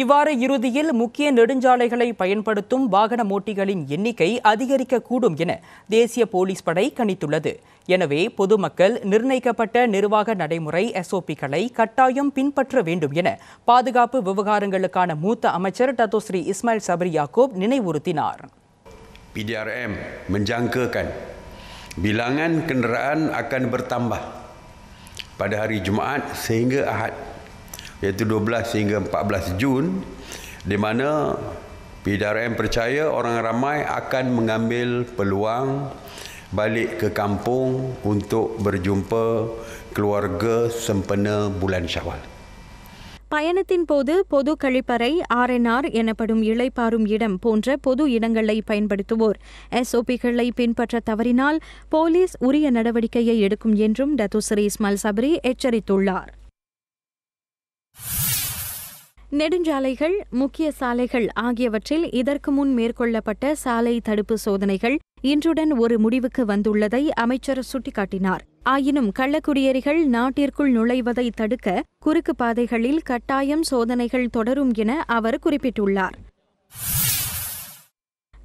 இவ்வாறு இறுதியில் முக்கிய நெடுஞ்சாலைகளை பயன்படுத்தும் வாகன ஓட்டிகளின் எண்ணிக்கை அதிகரிக்கக்கூடும் என தேசிய போலீஸ் படை கணித்துள்ளது எனவே பொதுமக்கள் நிர்ணயிக்கப்பட்ட நிர்வாக நடைமுறை எஸ்ஓபிக்களை கட்டாயம் பின்பற்ற வேண்டும் என பாதுகாப்பு விவகாரங்களுக்கான மூத்த அமைச்சர் டத்தோஸ்ரீ இஸ்மாயில் சபரி யாக்கூப் நினைவுறுத்தினார் PDRM menjangkakan bilangan kenderaan akan bertambah pada hari Jumaat sehingga Ahad iaitu 12 sehingga 14 Jun di mana PDRM percaya orang ramai akan mengambil peluang balik ke kampung untuk berjumpa keluarga sempena bulan Syawal. பயணத்தின் போது பொது கழிப்பறை R N R எனப்படும் இழைப்பாரும் இடம் போன்ற பொது இடங்களை பயன்படுத்துவோர் எஸ்ஓபிகளை பின்பற்ற தவறினால் போலீஸ் உரிய நடவடிக்கையை எடுக்கும் என்றும் டத்துசரி இஸ்மால் சபரி எச்சரித்துள்ளாா் நெடுஞ்சாலைகள் முக்கிய சாலைகள் ஆகியவற்றில் இதற்கு முன் மேற்கொள்ளப்பட்ட சாலை தடுப்பு சோதனைகள் இன்றுடன் ஒரு முடிவுக்கு வந்துள்ளதை அமைச்சர் சுட்டிக்காட்டினார் ஆயினும் கள்ளக்குடியேறிகள் நாட்டிற்குள் நுழைவதை தடுக்க குறுக்கு பாதைகளில் கட்டாயம் சோதனைகள் தொடரும் என அவர் குறிப்பிட்டுள்ளார்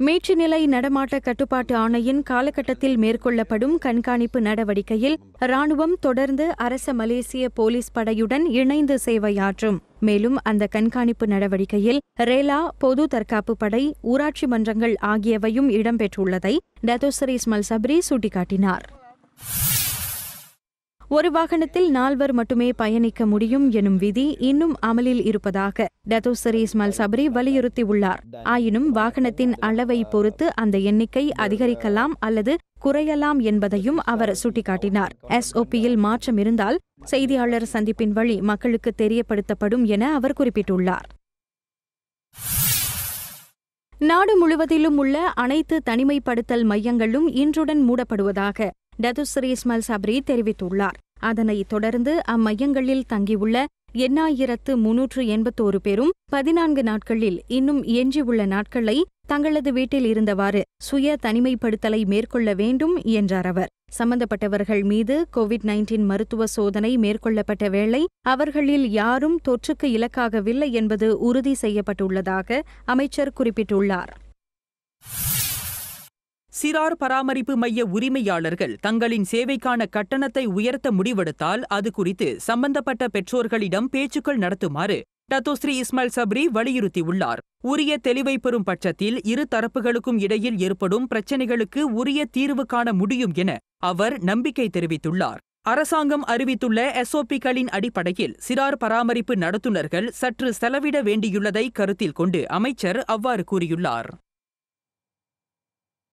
மீட்சுநிலை நடமாட்ட கட்டுப்பாட்டு ஆணையின் காலகட்டத்தில் மேற்கொள்ளப்படும் கண்காணிப்பு நடவடிக்கையில் ராணுவம் தொடர்ந்து அரச மலேசிய போலீஸ் படையுடன் இணைந்து சேவையாற்றும் மேலும் அந்த கண்காணிப்பு நடவடிக்கையில் ரேலா பொது தற்காப்பு படை ஊராட்சி மன்றங்கள் ஆகியவையும் இடம்பெற்றுள்ளதை டத்தோசரி மல்சப்ரி சப்ரி ஒரு வாகனத்தில் நால்வர் மட்டுமே பயணிக்க முடியும் எனும் விதி இன்னும் அமலில் இருப்பதாக டத்தோசரி இஸ்மால் சபரி வலியுறுத்தியுள்ளார் ஆயினும் வாகனத்தின் அளவை பொறுத்து அந்த எண்ணிக்கை அதிகரிக்கலாம் அல்லது குறையலாம் என்பதையும் அவர் சுட்டிக்காட்டினார் எஸ்ஓபியில் மாற்றம் இருந்தால் செய்தியாளர் சந்திப்பின் வழி மக்களுக்கு தெரியப்படுத்தப்படும் என அவர் குறிப்பிட்டுள்ளார் நாடு முழுவதிலும் உள்ள அனைத்து தனிமைப்படுத்தல் மையங்களும் இன்றுடன் மூடப்படுவதாக டதுஸ்ரீ இஸ்மல் சப்ரி தெரிவித்துள்ளார் அதனைத் தொடர்ந்து அம்மையங்களில் தங்கியுள்ள எண்ணாயிரத்து முன்னூற்று எண்பத்தோரு பேரும் பதினான்கு நாட்களில் இன்னும் எஞ்சியுள்ள நாட்களை தங்களது வீட்டில் இருந்தவாறு சுய தனிமைப்படுத்தலை மேற்கொள்ள வேண்டும் என்றார் அவர் சம்பந்தப்பட்டவர்கள் மீது கோவிட் நைன்டீன் மருத்துவ சோதனை மேற்கொள்ளப்பட்ட வேளை அவர்களில் யாரும் தொற்றுக்கு இலக்காகவில்லை என்பது உறுதி செய்யப்பட்டுள்ளதாக அமைச்சர் குறிப்பிட்டுள்ளார் சிறார் பராமரிப்பு மைய உரிமையாளர்கள் தங்களின் சேவைக்கான கட்டணத்தை உயர்த்த முடிவெடுத்தால் அது குறித்து சம்பந்தப்பட்ட பெற்றோர்களிடம் பேச்சுக்கள் நடத்துமாறு டத்தோஸ்ரீ இஸ்மல் சப்ரி வலியுறுத்தியுள்ளார் உரிய தெளிவை பெறும் பட்சத்தில் இரு தரப்புகளுக்கும் இடையில் ஏற்படும் பிரச்சினைகளுக்கு உரிய தீர்வு காண முடியும் என அவர் நம்பிக்கை தெரிவித்துள்ளார் அரசாங்கம் அறிவித்துள்ள எஸ்ஓபிக்களின் அடிப்படையில் சிறார் பராமரிப்பு நடத்துனர்கள் சற்று செலவிட வேண்டியுள்ளதை கருத்தில் கொண்டு அமைச்சர் அவ்வாறு கூறியுள்ளார்